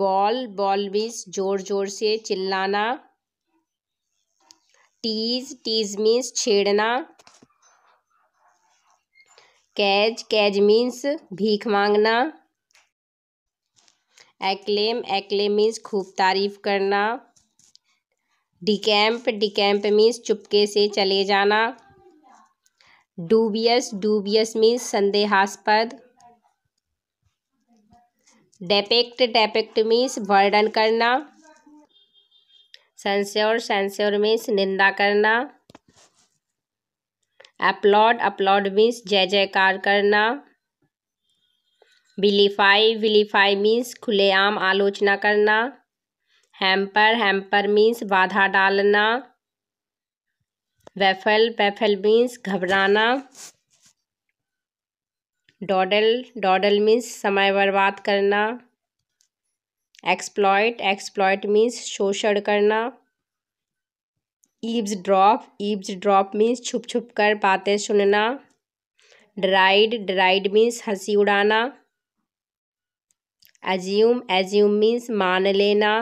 ball ball means जोर जोर से चिल्लाना टीज टीज मीन्स छेड़ना कैज कैज मीन्स भीख मांगना एक्लेम एक्लेम मीन्स खूब तारीफ करना डिकैम्प डिकैम्प मीन्स चुपके से चले जाना डूबियस डूबियस मीन्स संदेहास्पद डेपेक्ट डेपेक्ट मीन्स वर्णन करना सेंस्योर सेंस्योर मीन्स निंदा करना अपलॉड अपलॉड मीन्स जय जयकार करना विलीफाई विलीफाई मीन्स खुलेआम आलोचना करना हैम्पर हैम्पर मीन्स बाधा डालना वेफल वेफल मीन्स घबराना डॉडल डॉडल मीन्स समय बर्बाद करना एक्सप्लॉयट एक्सप्लॉयट मीन्स शोषण करना eavesdrop eavesdrop means छुप छुप कर बातें सुनना ड्राइड ड्राइड मीन्स हंसी उड़ाना एज्यूम एज्यूम मीन्स मान लेना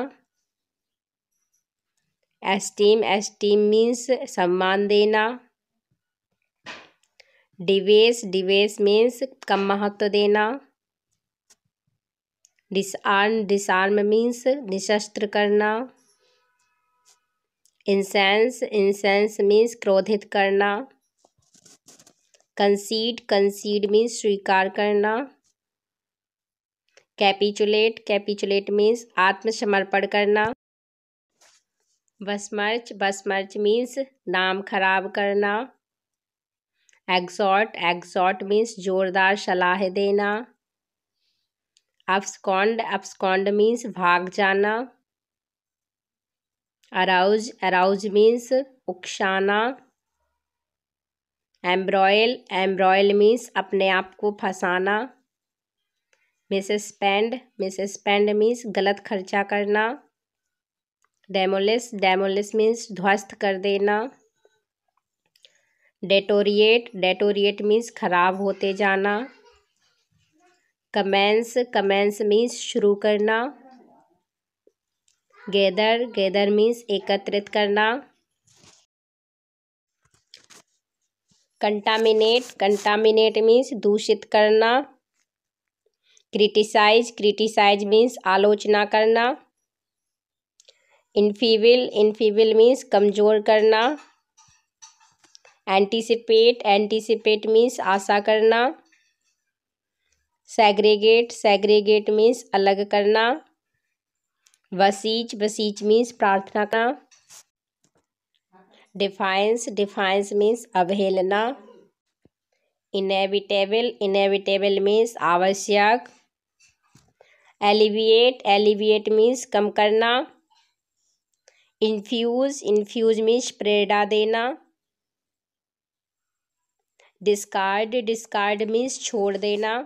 एस्टीम एस्टीम मीन्स सम्मान देना डिवेस डिवेस मीन्स कम महत्व देना डिसआर्म डिसआर्म मीन्स निशस्त्र करना इंसेंस इंसेंस मीन्स क्रोधित करना कंसीड कंसीड मीन्स स्वीकार करना कैपिचुलेट कैपिचुलेट मीन्स आत्मसमर्पण करना बसमर्च बसमर्च मीन्स नाम खराब करना एग्जॉट एग्जॉट मीन्स जोरदार सलाह देना अफ्सकॉन्ड अब्सकॉन्ड मीन्स भाग जाना अराउज अराउज मीन्स उकसाना एम्ब्रॉयल एम्ब्रॉयल मीन्स अपने आप को फंसाना misspend misspend means गलत खर्चा करना डेमोलिस डेमोलिस मीन्स ध्वस्त कर देना डेटोरिएट डेटोरिएट मीन्स खराब होते जाना कमेंस कमेंस मीन्स शुरू करना गेदर गेदर मीन्स एकत्रित करना कंटामिनेट कंटामिनेट मीन्स दूषित करना क्रिटिसाइज क्रिटिसाइज मीन्स आलोचना करना इन्फीविल इन्फीविल मीन्स कमज़ोर करना एंटीसिपेट एंटीसिपेट मीन्स आशा करना सेग्रीगेट सेग्रीगेट मीन्स अलग करना वसीच वसीच मीन्स प्रार्थना करना डिफाइंस डिफाइंस मीन्स अवहेलना इनेविटेबल इनेविटेबल मीन्स आवश्यक एलिविएट एलिविएट मीन्स कम करना इन्फ्यूज़ इन्फ्यूज़ मीन्स प्रेरणा देना डिस्कार्ड डिस्कार्ड मीन्स छोड़ देना